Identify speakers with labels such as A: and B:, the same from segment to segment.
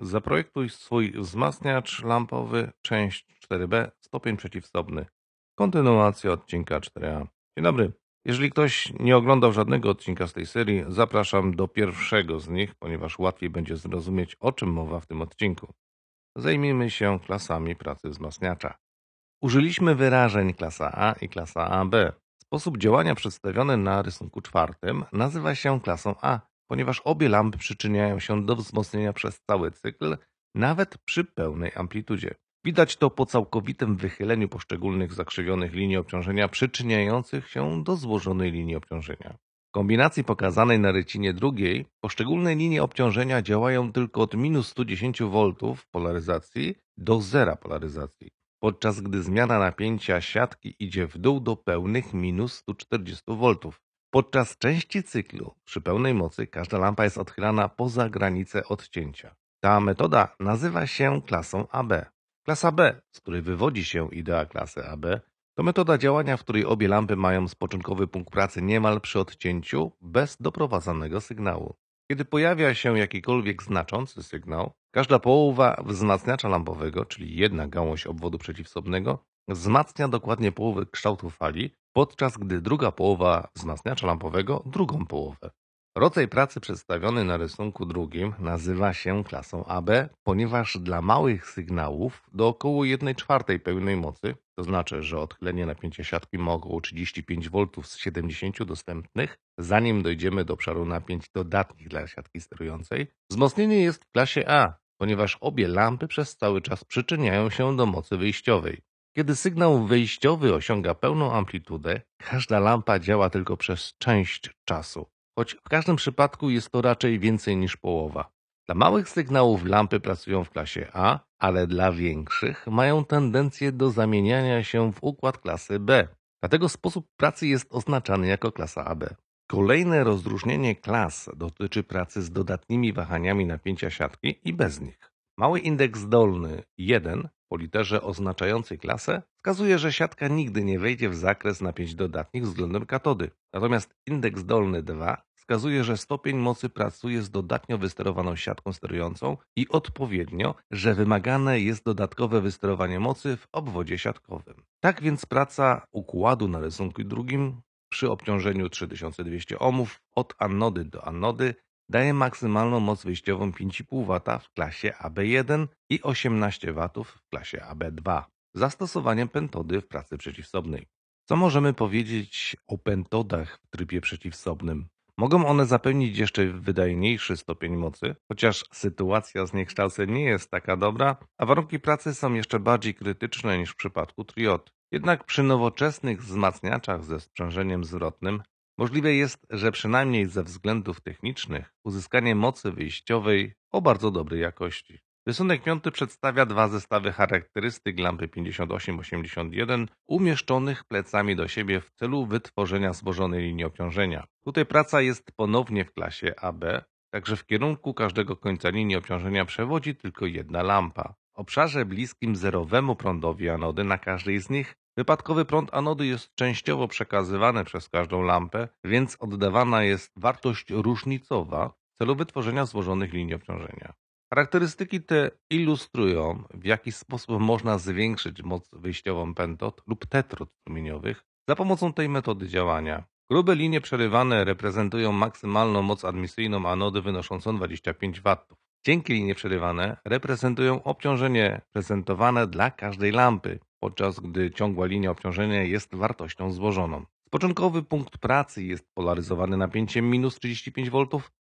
A: Zaprojektuj swój wzmacniacz lampowy, część 4b, stopień przeciwstopny. Kontynuacja odcinka 4a. Dzień dobry. Jeżeli ktoś nie oglądał żadnego odcinka z tej serii, zapraszam do pierwszego z nich, ponieważ łatwiej będzie zrozumieć, o czym mowa w tym odcinku. Zajmijmy się klasami pracy wzmacniacza. Użyliśmy wyrażeń klasa A i klasa AB. Sposób działania przedstawiony na rysunku czwartym nazywa się klasą A ponieważ obie lampy przyczyniają się do wzmocnienia przez cały cykl, nawet przy pełnej amplitudzie. Widać to po całkowitym wychyleniu poszczególnych zakrzywionych linii obciążenia przyczyniających się do złożonej linii obciążenia. W kombinacji pokazanej na rycinie drugiej poszczególne linie obciążenia działają tylko od minus 110 V polaryzacji do zera polaryzacji, podczas gdy zmiana napięcia siatki idzie w dół do pełnych minus 140 V Podczas części cyklu przy pełnej mocy każda lampa jest odchylana poza granicę odcięcia. Ta metoda nazywa się klasą AB. Klasa B, z której wywodzi się idea klasy AB, to metoda działania, w której obie lampy mają spoczynkowy punkt pracy niemal przy odcięciu bez doprowadzanego sygnału. Kiedy pojawia się jakikolwiek znaczący sygnał, każda połowa wzmacniacza lampowego, czyli jedna gałąź obwodu przeciwstawnego, wzmacnia dokładnie połowę kształtu fali, podczas gdy druga połowa wzmacniacza lampowego drugą połowę. Rodzaj pracy przedstawiony na rysunku drugim nazywa się klasą AB, ponieważ dla małych sygnałów do około 1 czwartej pełnej mocy, to znaczy, że odchylenie napięcia siatki ma około 35 V z 70 dostępnych, zanim dojdziemy do obszaru napięć dodatnich dla siatki sterującej, wzmocnienie jest w klasie A, ponieważ obie lampy przez cały czas przyczyniają się do mocy wyjściowej. Kiedy sygnał wyjściowy osiąga pełną amplitudę, każda lampa działa tylko przez część czasu, choć w każdym przypadku jest to raczej więcej niż połowa. Dla małych sygnałów lampy pracują w klasie A, ale dla większych mają tendencję do zamieniania się w układ klasy B. Dlatego sposób pracy jest oznaczany jako klasa AB. Kolejne rozróżnienie klas dotyczy pracy z dodatnimi wahaniami napięcia siatki i bez nich. Mały indeks dolny 1 po literze oznaczającej klasę wskazuje, że siatka nigdy nie wejdzie w zakres napięć dodatnich względem katody. Natomiast indeks dolny 2 wskazuje, że stopień mocy pracuje z dodatnio wysterowaną siatką sterującą i odpowiednio, że wymagane jest dodatkowe wysterowanie mocy w obwodzie siatkowym. Tak więc praca układu na rysunku drugim przy obciążeniu 3200 ohmów od anody do anody daje maksymalną moc wyjściową 5,5 W w klasie AB1 i 18 W w klasie AB2 zastosowaniem pentody w pracy przeciwsobnej. Co możemy powiedzieć o pentodach w trybie przeciwsobnym? Mogą one zapewnić jeszcze wydajniejszy stopień mocy, chociaż sytuacja zniekształceń nie jest taka dobra, a warunki pracy są jeszcze bardziej krytyczne niż w przypadku triod. Jednak przy nowoczesnych wzmacniaczach ze sprzężeniem zwrotnym Możliwe jest, że przynajmniej ze względów technicznych uzyskanie mocy wyjściowej o bardzo dobrej jakości. Rysunek 5 przedstawia dwa zestawy charakterystyk lampy 5881 umieszczonych plecami do siebie w celu wytworzenia złożonej linii obciążenia. Tutaj praca jest ponownie w klasie AB, także w kierunku każdego końca linii obciążenia przewodzi tylko jedna lampa. W obszarze bliskim zerowemu prądowi anody na każdej z nich Wypadkowy prąd anody jest częściowo przekazywany przez każdą lampę, więc oddawana jest wartość różnicowa w celu wytworzenia złożonych linii obciążenia. Charakterystyki te ilustrują, w jaki sposób można zwiększyć moc wyjściową pentod lub tetrod strumieniowych za pomocą tej metody działania. Grube linie przerywane reprezentują maksymalną moc admisyjną anody wynoszącą 25 W. Cienkie linie przerywane reprezentują obciążenie prezentowane dla każdej lampy podczas gdy ciągła linia obciążenia jest wartością złożoną. Początkowy punkt pracy jest polaryzowany napięciem minus 35 V,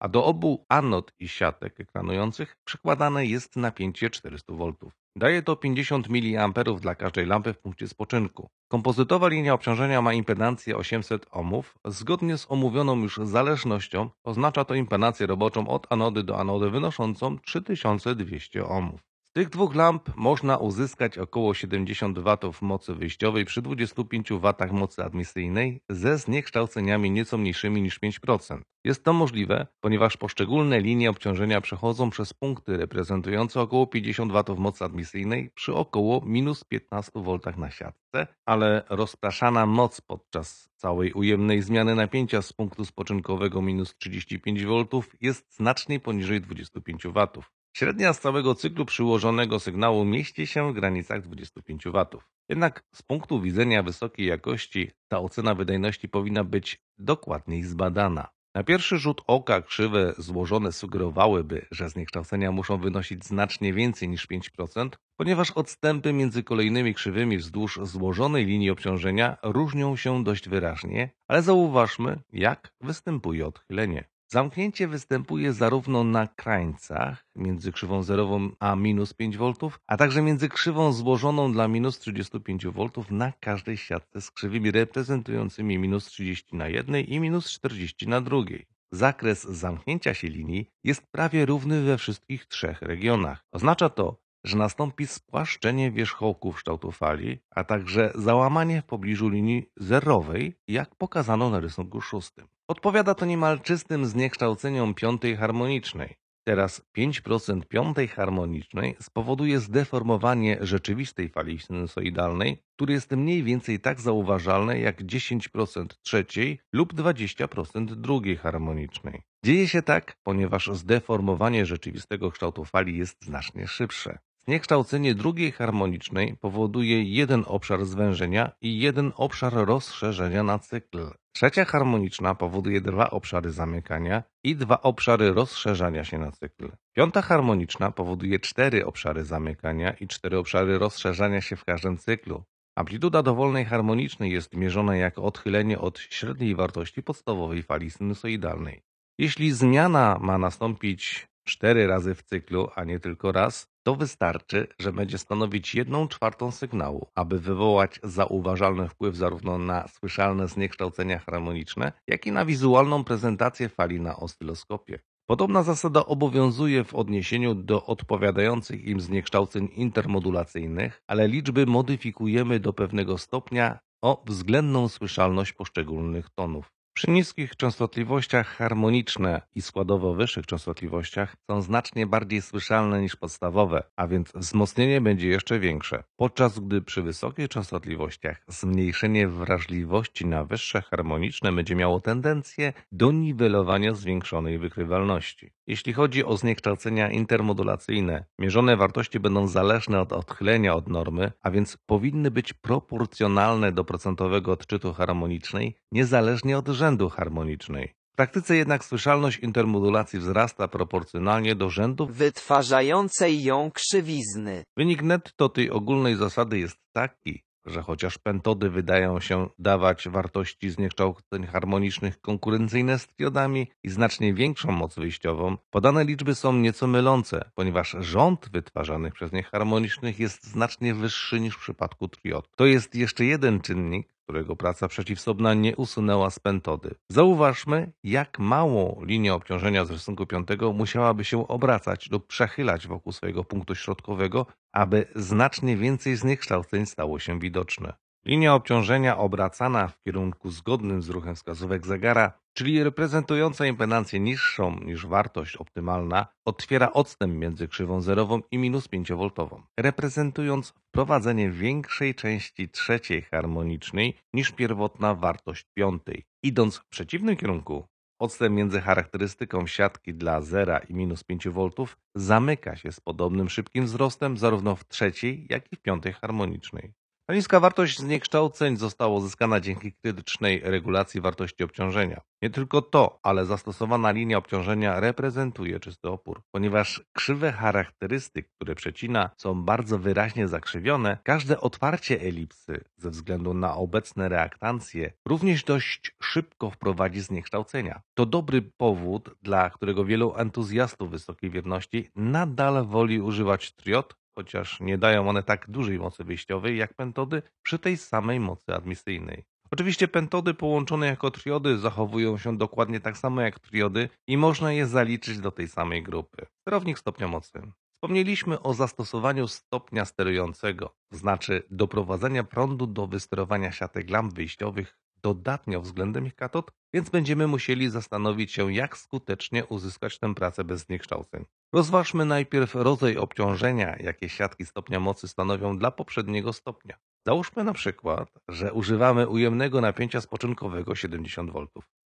A: a do obu anod i siatek ekranujących przekładane jest napięcie 400 V. Daje to 50 mA dla każdej lampy w punkcie spoczynku. Kompozytowa linia obciążenia ma impedancję 800 ohmów. Zgodnie z omówioną już zależnością oznacza to impedancję roboczą od anody do anody wynoszącą 3200 ohmów. Z tych dwóch lamp można uzyskać około 70 W mocy wyjściowej przy 25 W mocy admisyjnej ze zniekształceniami nieco mniejszymi niż 5%. Jest to możliwe, ponieważ poszczególne linie obciążenia przechodzą przez punkty reprezentujące około 50 W mocy admisyjnej przy około minus 15 V na siatce, ale rozpraszana moc podczas całej ujemnej zmiany napięcia z punktu spoczynkowego minus 35 V jest znacznie poniżej 25 W. Średnia stałego cyklu przyłożonego sygnału mieści się w granicach 25 W. Jednak z punktu widzenia wysokiej jakości ta ocena wydajności powinna być dokładniej zbadana. Na pierwszy rzut oka krzywe złożone sugerowałyby, że zniekształcenia muszą wynosić znacznie więcej niż 5%, ponieważ odstępy między kolejnymi krzywymi wzdłuż złożonej linii obciążenia różnią się dość wyraźnie, ale zauważmy, jak występuje odchylenie. Zamknięcie występuje zarówno na krańcach między krzywą zerową a minus 5 V, a także między krzywą złożoną dla minus 35 V na każdej siatce z krzywymi reprezentującymi minus 30 na jednej i minus 40 na drugiej. Zakres zamknięcia się linii jest prawie równy we wszystkich trzech regionach. Oznacza to, że nastąpi spłaszczenie wierzchołków kształtu fali, a także załamanie w pobliżu linii zerowej, jak pokazano na rysunku szóstym. Odpowiada to niemal czystym zniekształceniom piątej harmonicznej. Teraz 5% piątej harmonicznej spowoduje zdeformowanie rzeczywistej fali sinusoidalnej, które jest mniej więcej tak zauważalne jak 10% trzeciej lub 20% drugiej harmonicznej. Dzieje się tak, ponieważ zdeformowanie rzeczywistego kształtu fali jest znacznie szybsze. Zniekształcenie drugiej harmonicznej powoduje jeden obszar zwężenia i jeden obszar rozszerzenia na cykl. Trzecia harmoniczna powoduje dwa obszary zamykania i dwa obszary rozszerzania się na cykl. Piąta harmoniczna powoduje cztery obszary zamykania i cztery obszary rozszerzania się w każdym cyklu. Amplituda dowolnej harmonicznej jest mierzona jako odchylenie od średniej wartości podstawowej fali sinusoidalnej. Jeśli zmiana ma nastąpić cztery razy w cyklu, a nie tylko raz, to wystarczy, że będzie stanowić jedną czwartą sygnału, aby wywołać zauważalny wpływ zarówno na słyszalne zniekształcenia harmoniczne, jak i na wizualną prezentację fali na oscyloskopie. Podobna zasada obowiązuje w odniesieniu do odpowiadających im zniekształceń intermodulacyjnych, ale liczby modyfikujemy do pewnego stopnia o względną słyszalność poszczególnych tonów. Przy niskich częstotliwościach harmoniczne i składowo wyższych częstotliwościach są znacznie bardziej słyszalne niż podstawowe, a więc wzmocnienie będzie jeszcze większe, podczas gdy przy wysokich częstotliwościach zmniejszenie wrażliwości na wyższe harmoniczne będzie miało tendencję do niwelowania zwiększonej wykrywalności. Jeśli chodzi o zniekształcenia intermodulacyjne, mierzone wartości będą zależne od odchylenia od normy, a więc powinny być proporcjonalne do procentowego odczytu harmonicznej, niezależnie od rzędu rzędu harmonicznej. W praktyce jednak słyszalność intermodulacji wzrasta proporcjonalnie do rzędu wytwarzającej ją krzywizny. Wynik netto tej ogólnej zasady jest taki, że chociaż pentody wydają się dawać wartości zniekształceń harmonicznych konkurencyjne z triodami i znacznie większą moc wyjściową, podane liczby są nieco mylące, ponieważ rząd wytwarzanych przez nie harmonicznych jest znacznie wyższy niż w przypadku triod. To jest jeszcze jeden czynnik, którego praca przeciwsobna nie usunęła spętody. Zauważmy, jak mało linię obciążenia z rysunku piątego musiałaby się obracać lub przechylać wokół swojego punktu środkowego, aby znacznie więcej zniekształceń stało się widoczne. Linia obciążenia obracana w kierunku zgodnym z ruchem wskazówek zegara, czyli reprezentująca impedancję niższą niż wartość optymalna, otwiera odstęp między krzywą zerową i minus 5V, reprezentując wprowadzenie większej części trzeciej harmonicznej niż pierwotna wartość piątej. Idąc w przeciwnym kierunku, Odstęp między charakterystyką siatki dla 0 i minus 5V zamyka się z podobnym szybkim wzrostem zarówno w trzeciej, jak i w piątej harmonicznej. Ta niska wartość zniekształceń została uzyskana dzięki krytycznej regulacji wartości obciążenia. Nie tylko to, ale zastosowana linia obciążenia reprezentuje czysty opór. Ponieważ krzywe charakterystyk, które przecina, są bardzo wyraźnie zakrzywione, każde otwarcie elipsy ze względu na obecne reaktancje również dość szybko wprowadzi zniekształcenia. To dobry powód, dla którego wielu entuzjastów wysokiej wierności nadal woli używać triod chociaż nie dają one tak dużej mocy wyjściowej jak pentody przy tej samej mocy admisyjnej. Oczywiście pentody połączone jako triody zachowują się dokładnie tak samo jak triody i można je zaliczyć do tej samej grupy. Sterownik stopnia mocy. Wspomnieliśmy o zastosowaniu stopnia sterującego, znaczy doprowadzenia prądu do wysterowania siatek lamp wyjściowych dodatnio względem ich katod, więc będziemy musieli zastanowić się, jak skutecznie uzyskać tę pracę bez zniekształceń. Rozważmy najpierw rodzaj obciążenia, jakie siatki stopnia mocy stanowią dla poprzedniego stopnia. Załóżmy na przykład, że używamy ujemnego napięcia spoczynkowego 70 V.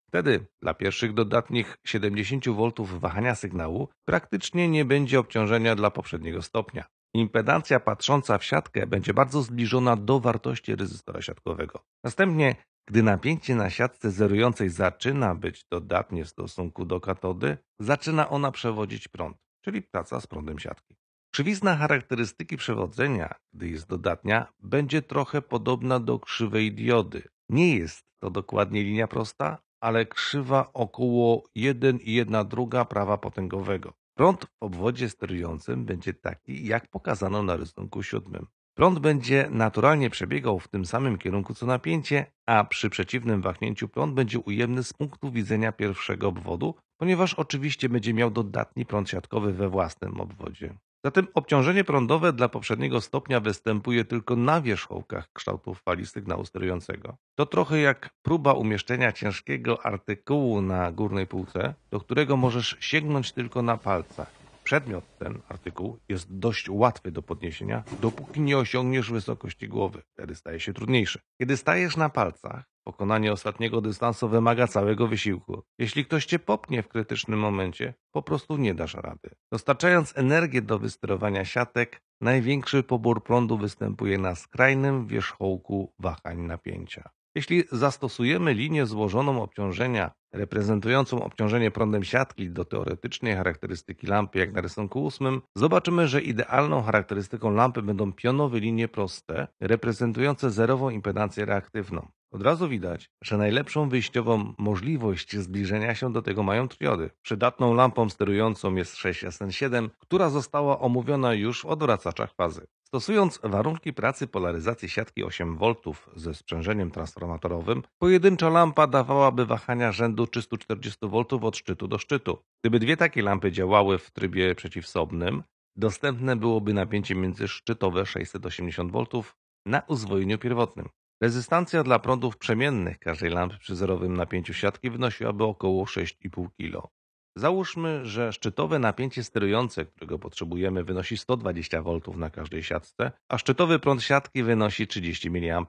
A: Wtedy dla pierwszych dodatnich 70 V wahania sygnału praktycznie nie będzie obciążenia dla poprzedniego stopnia. Impedancja patrząca w siatkę będzie bardzo zbliżona do wartości rezystora siatkowego. Następnie gdy napięcie na siatce zerującej zaczyna być dodatnie w stosunku do katody, zaczyna ona przewodzić prąd, czyli praca z prądem siatki. Krzywizna charakterystyki przewodzenia, gdy jest dodatnia, będzie trochę podobna do krzywej diody. Nie jest to dokładnie linia prosta, ale krzywa około 1 prawa potęgowego. Prąd w obwodzie sterującym będzie taki, jak pokazano na rysunku siódmym. Prąd będzie naturalnie przebiegał w tym samym kierunku co napięcie, a przy przeciwnym wahnięciu prąd będzie ujemny z punktu widzenia pierwszego obwodu, ponieważ oczywiście będzie miał dodatni prąd siatkowy we własnym obwodzie. Zatem obciążenie prądowe dla poprzedniego stopnia występuje tylko na wierzchołkach kształtów fali sygnału sterującego. To trochę jak próba umieszczenia ciężkiego artykułu na górnej półce, do którego możesz sięgnąć tylko na palcach. Przedmiot ten, artykuł, jest dość łatwy do podniesienia, dopóki nie osiągniesz wysokości głowy. Wtedy staje się trudniejszy. Kiedy stajesz na palcach, pokonanie ostatniego dystansu wymaga całego wysiłku. Jeśli ktoś cię popnie w krytycznym momencie, po prostu nie dasz rady. Dostarczając energię do wysterowania siatek, największy pobór prądu występuje na skrajnym wierzchołku wahań napięcia. Jeśli zastosujemy linię złożoną obciążenia reprezentującą obciążenie prądem siatki do teoretycznej charakterystyki lampy jak na rysunku 8, zobaczymy, że idealną charakterystyką lampy będą pionowe linie proste reprezentujące zerową impedancję reaktywną. Od razu widać, że najlepszą wyjściową możliwość zbliżenia się do tego mają triody. Przydatną lampą sterującą jest 6SN7, która została omówiona już w odwracaczach fazy. Stosując warunki pracy polaryzacji siatki 8 V ze sprzężeniem transformatorowym, pojedyncza lampa dawałaby wahania rzędu 340 V od szczytu do szczytu. Gdyby dwie takie lampy działały w trybie przeciwsobnym, dostępne byłoby napięcie międzyszczytowe 680 V na uzwojeniu pierwotnym. Rezystancja dla prądów przemiennych każdej lampy przy zerowym napięciu siatki wynosiłaby około 6,5 kg. Załóżmy, że szczytowe napięcie sterujące, którego potrzebujemy, wynosi 120 V na każdej siatce, a szczytowy prąd siatki wynosi 30 mA.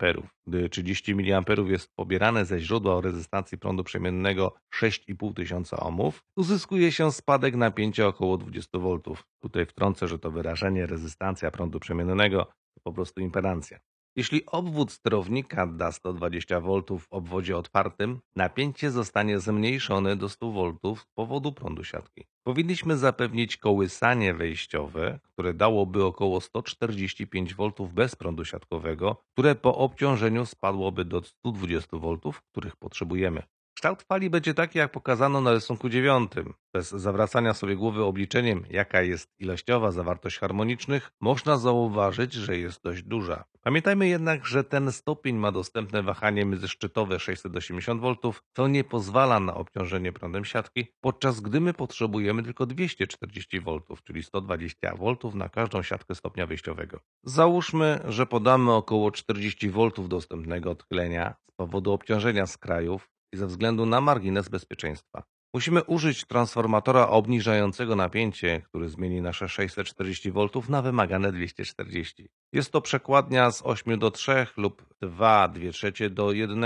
A: Gdy 30 mA jest pobierane ze źródła o rezystancji prądu przemiennego 6500 ohmów, uzyskuje się spadek napięcia około 20 V. Tutaj wtrącę, że to wyrażenie rezystancja prądu przemiennego to po prostu impedancja. Jeśli obwód sterownika da 120 V w obwodzie otwartym, napięcie zostanie zmniejszone do 100 V z powodu prądu siatki. Powinniśmy zapewnić kołysanie wejściowe, które dałoby około 145 V bez prądu siatkowego, które po obciążeniu spadłoby do 120 V, których potrzebujemy. Kształt fali będzie taki, jak pokazano na rysunku dziewiątym. Bez zawracania sobie głowy obliczeniem, jaka jest ilościowa zawartość harmonicznych, można zauważyć, że jest dość duża. Pamiętajmy jednak, że ten stopień ma dostępne wahanie międzyszczytowe 680 V, co nie pozwala na obciążenie prądem siatki, podczas gdy my potrzebujemy tylko 240 V, czyli 120 V na każdą siatkę stopnia wyjściowego. Załóżmy, że podamy około 40 V dostępnego odchylenia z powodu obciążenia skrajów ze względu na margines bezpieczeństwa. Musimy użyć transformatora obniżającego napięcie, który zmieni nasze 640 V na wymagane 240. Jest to przekładnia z 8 do 3 lub 2, 2 trzecie do 1.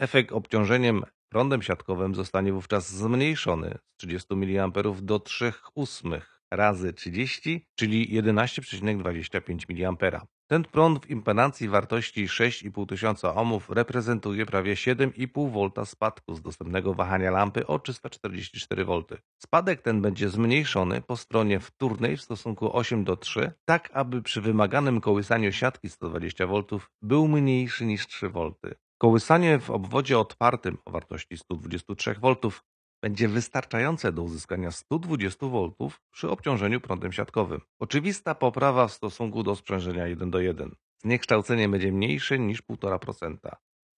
A: Efekt obciążeniem prądem siatkowym zostanie wówczas zmniejszony z 30 mA do 3 8 razy 30, czyli 11,25 mA. Ten prąd w impedancji wartości 6500 ohmów reprezentuje prawie 7,5 V spadku z dostępnego wahania lampy o 344 V. Spadek ten będzie zmniejszony po stronie wtórnej w stosunku 8 do 3, tak aby przy wymaganym kołysaniu siatki 120 V był mniejszy niż 3 V. Kołysanie w obwodzie otwartym o wartości 123 V będzie wystarczające do uzyskania 120 V przy obciążeniu prądem siatkowym. Oczywista poprawa w stosunku do sprzężenia 1 do 1. Zniekształcenie będzie mniejsze niż 1,5%.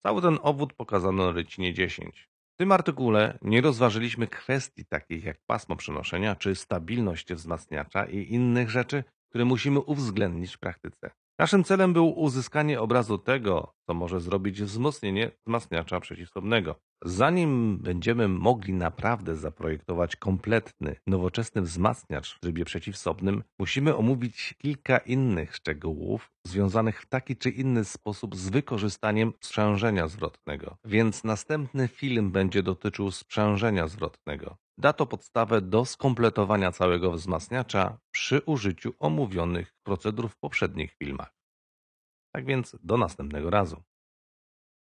A: Cały ten obwód pokazano na rycinie 10. W tym artykule nie rozważyliśmy kwestii takich jak pasmo przenoszenia czy stabilność wzmacniacza i innych rzeczy, które musimy uwzględnić w praktyce. Naszym celem było uzyskanie obrazu tego, to może zrobić wzmocnienie wzmacniacza przeciwsobnego. Zanim będziemy mogli naprawdę zaprojektować kompletny, nowoczesny wzmacniacz w trybie przeciwsobnym, musimy omówić kilka innych szczegółów związanych w taki czy inny sposób z wykorzystaniem sprzężenia zwrotnego. Więc następny film będzie dotyczył sprzężenia zwrotnego. Da to podstawę do skompletowania całego wzmacniacza przy użyciu omówionych procedur w poprzednich filmach. Tak więc do następnego razu.